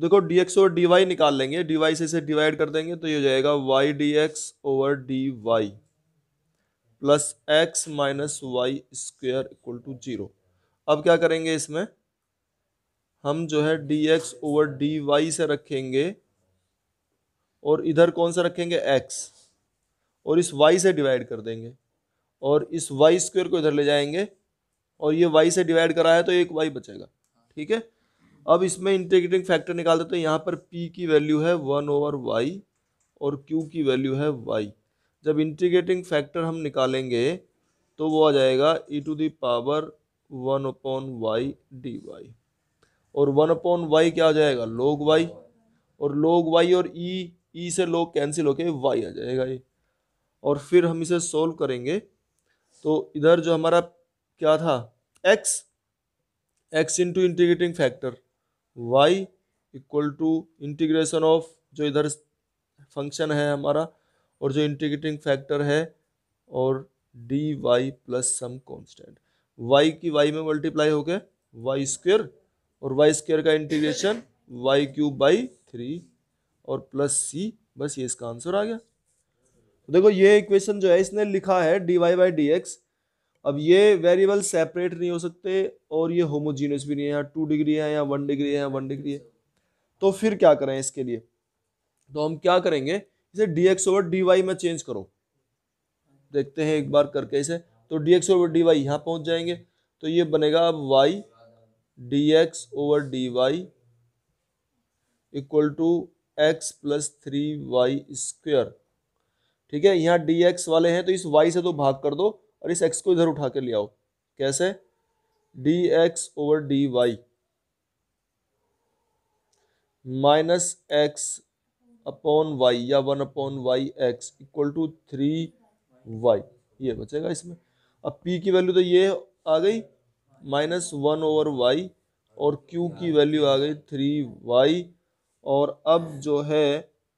देखो d x और d y निकाल लेंगे डी वाई से इसे डिवाइड कर देंगे तो ये हो जाएगा y d x over d y plus x minus y square equal to zero अब क्या करेंगे इसमें हम जो है d x over d y से रखेंगे और इधर कौन सा रखेंगे एक्स और इस वाई से डिवाइड कर देंगे और इस वाई स्क्वेयर को इधर ले जाएंगे और ये वाई से डिवाइड करा है तो एक वाई बचेगा ठीक है अब इसमें इंटीग्रेटिंग फैक्टर निकाल देते हैं यहाँ पर पी की वैल्यू है वन ओवर वाई और क्यू की वैल्यू है वाई जब इंटीग्रेटिंग फैक्टर हम निकालेंगे तो वो आ जाएगा e to the power one upon y d y और वन अपॉन वाई क्या आ जाएगा लोग वाई और लोग वाई और ई e, ई e से लोग कैंसिल होके वाई आ जाएगा ये और फिर हम इसे सोल्व करेंगे तो इधर जो हमारा क्या था x x into integrating factor y equal to integration of जो इधर फंक्शन है हमारा और जो इंटीग्रेटिंग फैक्टर है और d y plus some constant y की वाई में मल्टीप्लाई हो वाई स्क्वेयर और वाई स्क्वेयर का integration y cube by three और प्लस सी बस ये इसका आंसर आ गया तो देखो ये इक्वेशन जो है इसने लिखा है d y by d x अब ये वेरिएबल सेपरेट नहीं हो सकते और ये होमोजीनियस भी नहीं है टू डिग्री है या वन डिग्री है या वन डिग्री है तो फिर क्या करें इसके लिए तो हम क्या करेंगे इसे d x over d y में चेंज करो देखते हैं एक बार करके इसे तो d x over d y यहाँ पहुँच जाएंगे तो ये बनेगा अब y d x over d y equal to x plus three y square ठीक है यहाँ डी एक्स वाले हैं तो इस वाई से तो भाग कर दो और इस एक्स को इधर उठा के ले आओ कैसे d x over d y minus x upon y या one upon y x equal to three y ये बचेगा इसमें अब पी की वैल्यू तो ये आ गई माइनस वन ओवर वाई और क्यू की वैल्यू आ गई थ्री वाई और अब जो है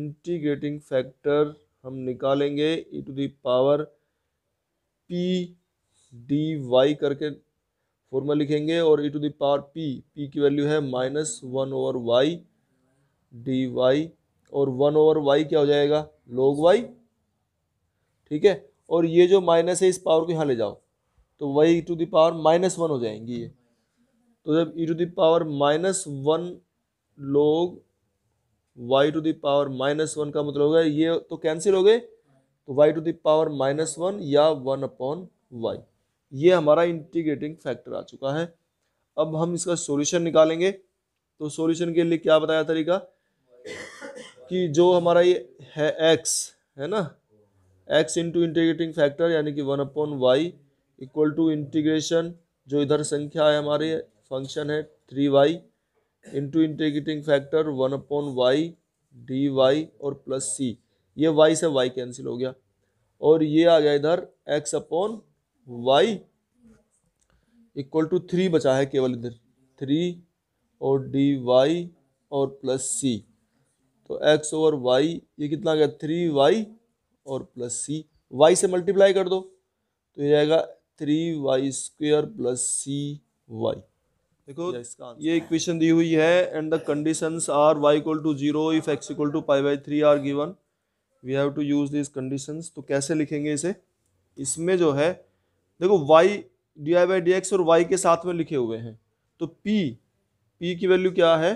इंटीग्रेटिंग फैक्टर हम निकालेंगे e to the power p d y करके फॉर्मूला लिखेंगे और e to the power p p की वैल्यू है minus one over y d y और वन ओवर वाई क्या हो जाएगा लोग वाई ठीक है और ये जो माइनस है इस पावर को यहाँ ले जाओ तो y to the power minus one हो जाएंगी ये तो जब e to the power minus one log y to the power minus one का मतलब होगा ये तो कैंसिल हो गए तो y to the power minus one या वन अपॉन वाई ये हमारा इंटीग्रेटिंग फैक्टर आ चुका है अब हम इसका सॉल्यूशन निकालेंगे तो सॉल्यूशन के लिए क्या बताया तरीका कि जो हमारा ये है एक्स है ना एक्स इंटू इंटीग्रेटिंग फैक्टर यानी कि one upon y equal to integration जो इधर संख्या है हमारे फंक्शन है three y into integrating factor one upon y d y और प्लस सी ये वाई से वाई कैंसिल हो गया और ये आ गया इधर x upon y equal to three बचा है केवल इधर थ्री और डी वाई और प्लस सी तो एक्स ओवर वाई ये कितना गया थ्री वाई और प्लस सी वाई से मल्टीप्लाई कर दो तो ये आएगा three y square plus c y देखो ये इक्वेशन दी हुई है and the conditions are y equal to zero if x equal to pi by three are given we have to use this conditions तो कैसे लिखेंगे इसे इसमें जो है देखो y d i by d x और वाई के साथ में लिखे हुए हैं तो पी पी की वैल्यू क्या है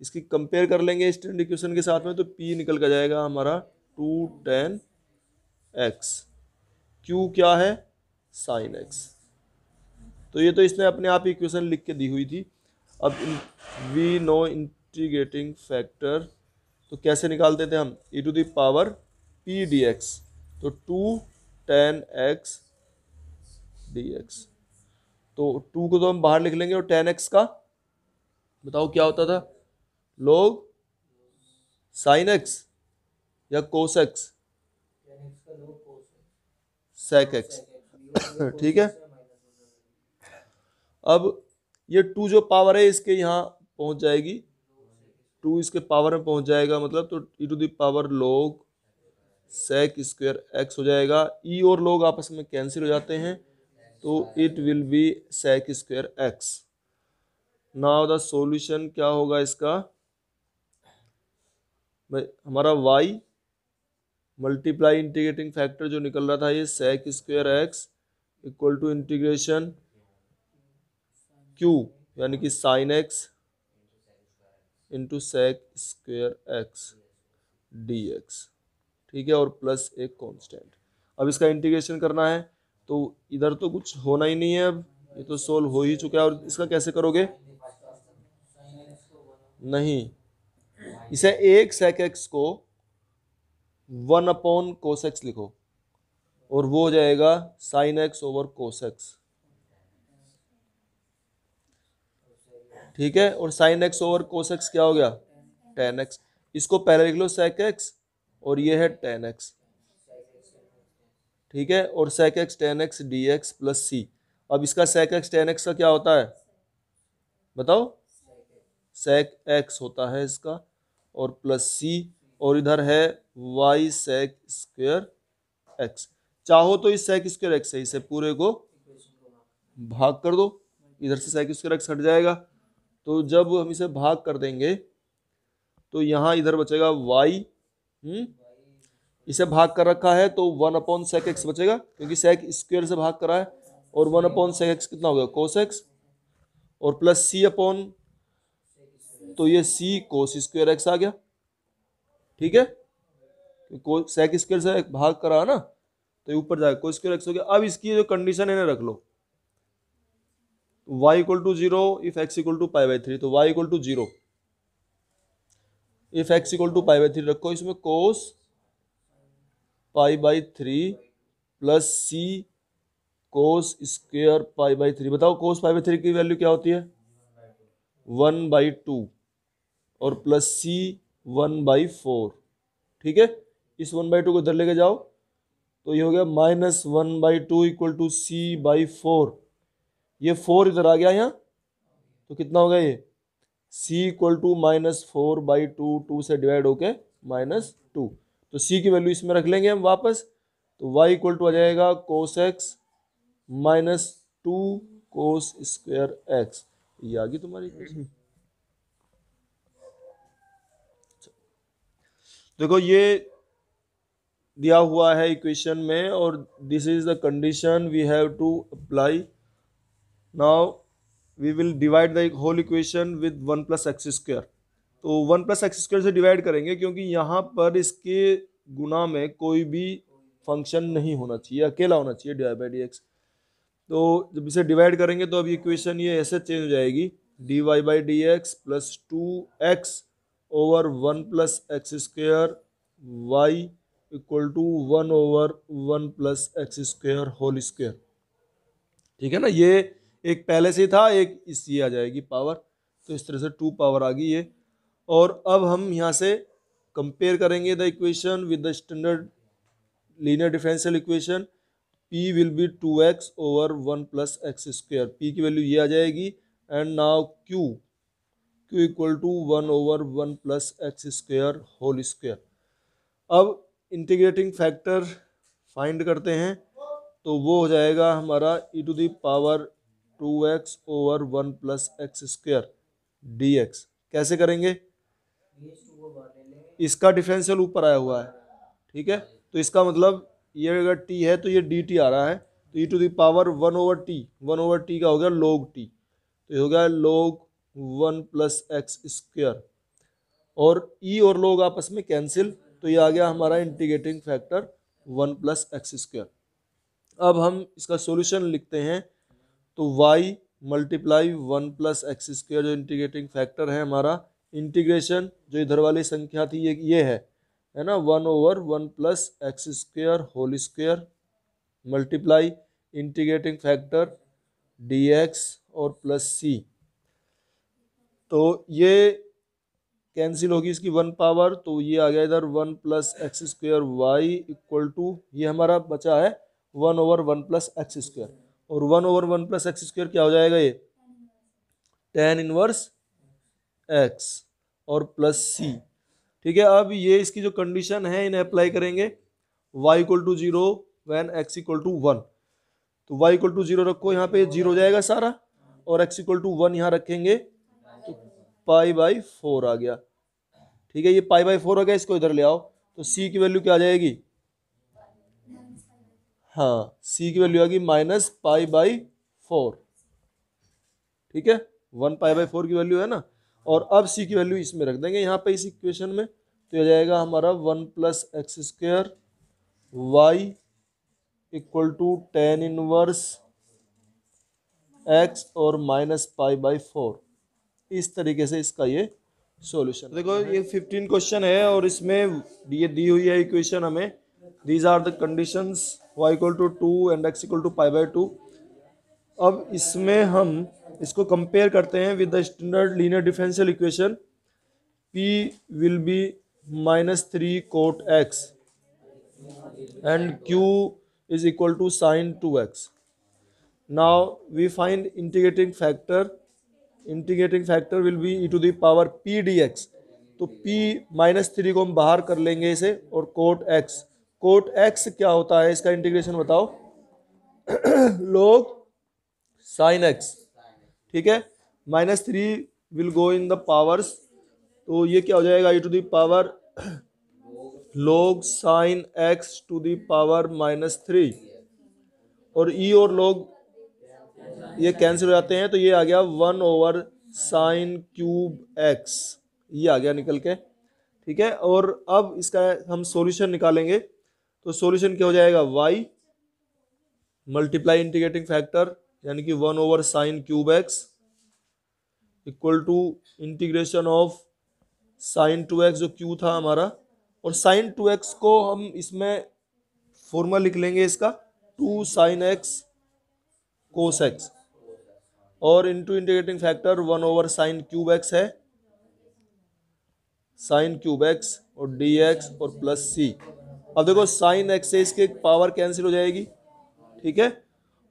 इसकी कंपेयर कर लेंगे स्टैंड इक्वेशन के साथ में तो पी निकल कर जाएगा हमारा टू टेन एक्स क्यू क्या है साइन एक्स तो ये तो इसने अपने आप इक्वेशन लिख के दी हुई थी अब वी नो इंटीग्रेटिंग फैक्टर तो कैसे निकालते थे हम e to the power p d x तो to tan x d x तो टू को तो हम बाहर लिख लेंगे और टेन एक्स का बताओ क्या होता था लोग साइन एक्स या कोस एक्स सेक एक्स ठीक है अब ये टू जो पावर है इसके यहाँ पहुंच जाएगी टू इसके पावर में पहुंच जाएगा मतलब तो ई टू दावर लोग सेक स्क्वेयर एक्स हो जाएगा ई e और लोग आपस में कैंसिल हो जाते हैं तो it will be sec square x now the solution क्या होगा इसका हमारा वाई मल्टीप्लाई इंटीग्रेटिंग फैक्टर जो निकल रहा था ये sec square x equal to integration q यानी कि sine x into sec square x d x ठीक है और प्लस एक कांस्टेंट अब इसका इंटीग्रेशन करना है तो इधर तो कुछ होना ही नहीं है अब ये तो सोल्व हो ही चुका है और इसका कैसे करोगे नहीं इसे एक सेक एक्स को वन अपॉन कोसेक्स लिखो और वो हो जाएगा साइन एक्स ओवर कोसेक्स ठीक है और sine x over cos x क्या हो गया टेन एक्स इसको पहले लिख लो सेक एक्स और ये है टेन एक्स ठीक है और sec x tan x d x plus c अब इसका सेक एक्स टेन एक्स का क्या होता है बताओ सेक एक्स होता है इसका और प्लस सी और इधर है वाई सेक स्क्वेयर एक्स चाहो तो इस सेक स्क्वेयर एक्स से इसे पूरे को भाग कर दो इधर से सेक स्क्वेयर एक्स हट जाएगा तो जब हम इसे भाग कर देंगे तो यहाँ इधर बचेगा वाई हम्म इसे भाग कर रखा है तो वन अपॉन सेक एक्स बचेगा क्योंकि सेक स्क्वेयर से भाग करा है और वन अपॉन सेक एक्स कितना हो गया कोस एक्स और प्लस सी अपॉन तो ये सी कोस स्क्वेयर एक्स आ गया ठीक है सेक स्क्वेयर से भाग करा ना तो ये ऊपर जाएगा कोस स्क्वेयर एक्स हो गया अब इसकी जो कंडीशन है ना रख लो तो y equal to zero if x equal to pi by three तो y equal to zero if x equal to pi by three रखो इसमें cos pi by three plus c cos square pi by three बताओ cos pi by three की value क्या होती है one by two और plus c one by four ठीक है इस वन बाई टू को इधर लेके जाओ तो ये हो गया minus one by two equal to C by four ये फोर इधर आ गया यहाँ तो कितना हो गया ये C equal to minus four by two two से डिवाइड होके माइनस टू तो सी की वैल्यू इसमें रख लेंगे हम वापस तो वाई इक्वल टू आ जाएगा cos x minus two cos square x ये आ गई तुम्हारी देखो ये दिया हुआ है इक्वेशन में और this is the condition we have to apply now we will divide the whole equation with one plus x square तो वन प्लस एक्स स्क्वेयर से डिवाइड करेंगे क्योंकि यहाँ पर इसके गुना में कोई भी फंक्शन नहीं होना चाहिए अकेला होना चाहिए डी बाई डी एक्स तो जब इसे डिवाइड करेंगे तो अब इक्वेशन ये ऐसे चेंज हो जाएगी d y by d x plus two x over one plus x square y equal to one over one plus x square whole square ठीक है ना ये एक पहले से था एक इससे आ जाएगी पावर तो इस तरह से टू पावर आ गई है और अब हम यहाँ से कंपेयर करेंगे the equation with the standard linear differential equation p will be two x over one plus x square p की वैल्यू ये आ जाएगी and now q q equal to one over one plus x square whole square अब integrating factor find करते हैं तो वो हो जाएगा हमारा e to the power two x over one plus x square d x कैसे करेंगे इसका डिफरेंशियल ऊपर आया हुआ है ठीक है तो इसका मतलब ये अगर टी है तो ये डी टी आ रहा है तो e to the power one over t one over t का हो गया लोग टी तो ये हो गया लोग वन प्लस एक्स स्क्वेयर और ई e और लोग आपस में कैंसिल तो ये आ गया हमारा integrating factor one plus x square अब हम इसका सॉल्यूशन लिखते हैं तो y multiply one plus x square जो इंटीग्रेटिंग फैक्टर है हमारा इंटीग्रेशन जो इधर वाली संख्या थी ये ये है है ना one over one plus x square whole square multiply integrating factor d x और प्लस सी तो ये कैंसिल होगी इसकी वन पावर तो ये आ गया इधर one plus x square y equal to ये हमारा बचा है one over one plus x square और one over one plus x square क्या हो जाएगा ये टेन इनवर्स एक्स और प्लस सी ठीक है अब ये इसकी जो कंडीशन है इन्हें अप्लाई करेंगे y equal to zero when x equal to one तो वाई इक्वल टू जीरो रखो यहाँ पे जीरो हो जाएगा सारा और एक्स इक्वल टू वन यहाँ रखेंगे तो पाई बाई फोर आ गया ठीक है ये पाई बाई फोर आ गया इसको इधर ले आओ तो सी की वैल्यू क्या आ जाएगी हाँ सी की वैल्यू आ गई माइनस पाई बाई फोर ठीक है वन पाई बाई फोर की वैल्यू है ना और अब सी की वैल्यू इसमें रख देंगे यहाँ पे इस इक्वेशन में तो आ जाएगा हमारा one plus x square y equal to tan inverse x और माइनस पाई बाई फोर इस तरीके से इसका ये सॉल्यूशन देखो ये फिफ्टीन क्वेश्चन है और इसमें ये दी हुई है इक्वेशन हमें these are the conditions y equal to two and x equal to pi by two अब इसमें हम इसको कंपेयर करते हैं with the standard linear differential equation p will be minus three cot x and q is equal to sin two x now we find integrating factor integrating factor will be e to the power power p d x तो p minus three को हम बाहर कर लेंगे इसे और cot x cot x क्या होता है इसका इंटीग्रेशन बताओ लोग साइन एक्स ठीक है minus three will go in the powers तो ये क्या हो जाएगा e to the power log sin x to the power minus three और ई e और लोग ये कैंसिल हो जाते हैं तो ये आ गया one over sin cube x ये आ गया निकल के ठीक है और अब इसका हम सॉल्यूशन निकालेंगे तो सॉल्यूशन क्या हो जाएगा वाई मल्टीप्लाई इंटीग्रेटिंग फैक्टर यानी कि one over sin cube x equal to integration of sin two x जो क्यू था हमारा और साइन टू एक्स को हम इसमें फॉर्मूला लिख लेंगे इसका two sin x cos x और into integrating factor one over sin cube x है साइन क्यूब एक्स और डी एक्स और प्लस सी अब देखो साइन एक्सेस इसके पावर कैंसिल हो जाएगी ठीक है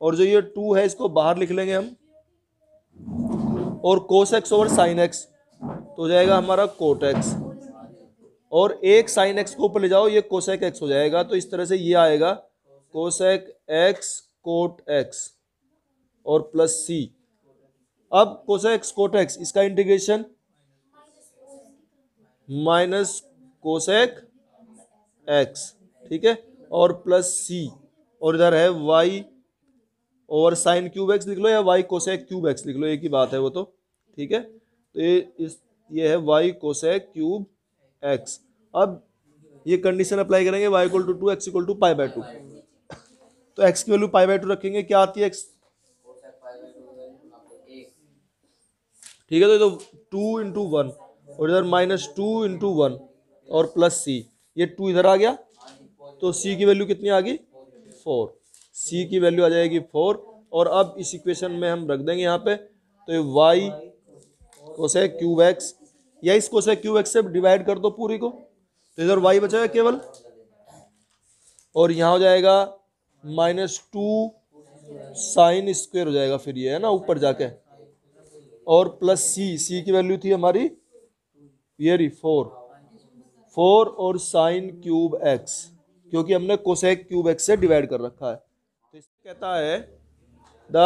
और जो ये टू है इसको बाहर लिख लेंगे हम और cos x over sin x तो हो जाएगा हमारा कोट एक्स और एक साइन एक्स को ऊपर ले जाओ ये कोसेक एक्स हो जाएगा तो इस तरह से ये आएगा कोसेक एक्स कोट एक्स और प्लस सी अब कोसेक्स एक्स इसका इंटीग्रेशन माइनस कोसेक एक्स ठीक है और प्लस सी और इधर है वाई और साइन क्यूब एक्स लिख लो या वाई कोसेक क्यूब एक्स लिख लो एक ही बात है वो तो ठीक है तो ये इस ये है वाई कोसेक क्यूब एक्स अब ये कंडीशन अप्लाई करेंगे y equal to two x equal to pi by two तो एक्स की वैल्यू पाई बाय टू रखेंगे क्या आती है एक्स ठीक है तो टू इंटू वन और इधर माइनस टू इंटू वन और प्लस सी ये टू इधर आ गया तो सी की वैल्यू कितनी आ गई फोर सी की वैल्यू आ जाएगी फोर और अब इस इक्वेशन में हम रख देंगे यहाँ पे तो ये वाई से क्यूब एक्स या इस कोसेक क्यूब एक्स से डिवाइड कर दो पूरी को तो इधर वाई बचेगा केवल और यहाँ हो जाएगा माइनस टू साइन स्क्वेयर हो जाएगा फिर ये है ना ऊपर जाके और प्लस सी सी की वैल्यू थी हमारी ये रही फोर फोर और साइन क्यूब एक्स क्योंकि हमने कोसेक क्यूब एक्स से डिवाइड कर रखा है तो इसमें कहता है the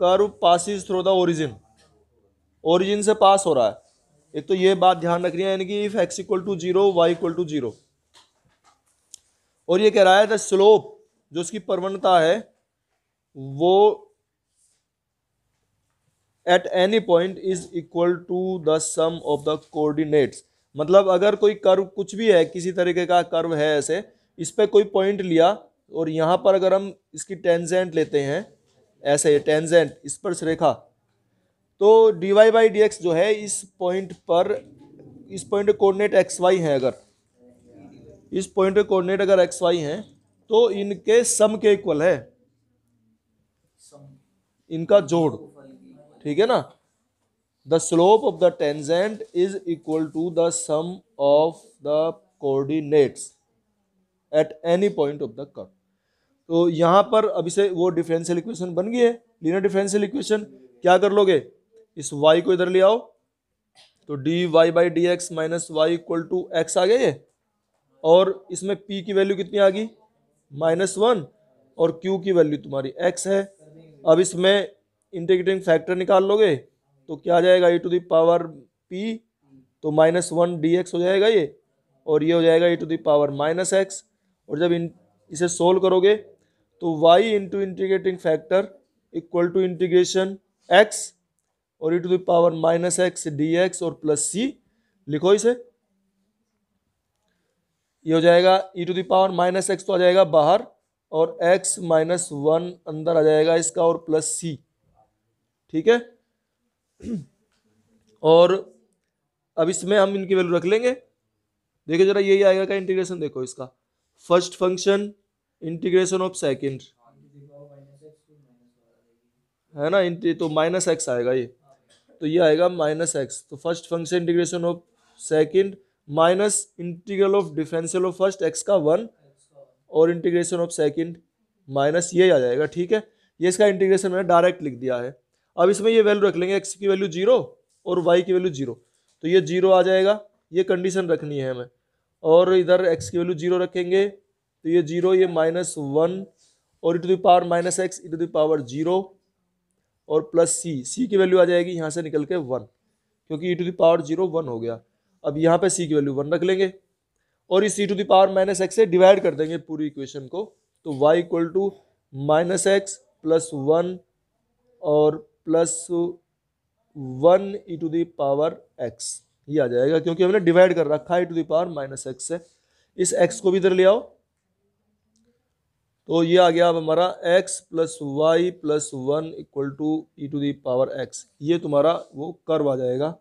curve passes through the origin origin से पास हो रहा है एक तो ये बात ध्यान रख रही है यानी कि if x equal to zero y equal to zero और ये कह रहा है द स्लोप जो उसकी प्रवणता है वो at any point is equal to the sum of the coordinates मतलब अगर कोई कर्व कुछ भी है किसी तरीके का कर्व है ऐसे इस पर कोई पॉइंट लिया और यहाँ पर अगर हम इसकी टेंजेंट लेते हैं ऐसे टेंजेंट पर रेखा तो d y by d x जो है इस पॉइंट पर इस पॉइंट कोऑर्डिनेट एक्स वाई हैं अगर इस पॉइंट कोऑर्डिनेट अगर एक्स वाई हैं तो इनके सम के इक्वल है इनका जोड़ ठीक है ना the slope of the tangent is equal to the sum of the coordinates at any point of the curve तो यहां पर अभी से वो डिफरेंशियल इक्वेशन बन गई है लीनियर डिफरेंशियल इक्वेशन क्या कर लोगे इस y को इधर ले आओ तो d y by d x minus y equal to x आ गया ये और इसमें p की वैल्यू कितनी आ गई माइनस वन और q की वैल्यू तुम्हारी x है अब इसमें इंटीग्रेटिंग फैक्टर निकाल लोगे तो क्या आ जाएगा ई टू दावर पी तो माइनस वन डी एक्स हो जाएगा ये और ये हो जाएगा e to the power minus x और जब इन इसे सोल्व करोगे तो y into integrating factor equal to integration x और e to the power minus x d x और प्लस सी लिखो इसे ये हो जाएगा e to the power minus x तो आ जाएगा बाहर और एक्स माइनस वन अंदर आ जाएगा इसका और प्लस सी ठीक है और अब इसमें हम इनकी वैल्यू रख लेंगे देखिए जरा यही आएगा क्या इंटीग्रेशन देखो इसका first function integration of second है ना तो माइनस एक्स आएगा ये तो ये आएगा माइनस एक्स तो first function integration of second minus integral of differential of first x का वन और इंटीग्रेशन ऑफ सेकेंड माइनस ये आ जाएगा ठीक है ये इसका इंटीग्रेशन मैंने डायरेक्ट लिख दिया है अब इसमें ये वैल्यू रख लेंगे एक्स की वैल्यू जीरो और वाई की वैल्यू जीरो तो ये जीरो आ जाएगा ये कंडीशन रखनी है हमें और इधर एक्स की वैल्यू जीरो रखेंगे तो ये जीरो ये माइनस वन और e to power minus x e to power zero और प्लस सी सी की वैल्यू आ जाएगी यहाँ से निकल के वन क्योंकि e to power zero one हो गया अब यहाँ पे सी की वैल्यू वन रख लेंगे और इस e to the power minus x से डिवाइड कर देंगे पूरी इक्वेशन को तो y equal to minus x plus one और plus one e to the power x ये आ जाएगा क्योंकि हमने डिवाइड कर रखा है e to the power minus x से इस एक्स को भी इधर ले आओ तो ये आ गया अब हमारा x plus y plus one equal to e to the power x ये तुम्हारा वो कर्व आ जाएगा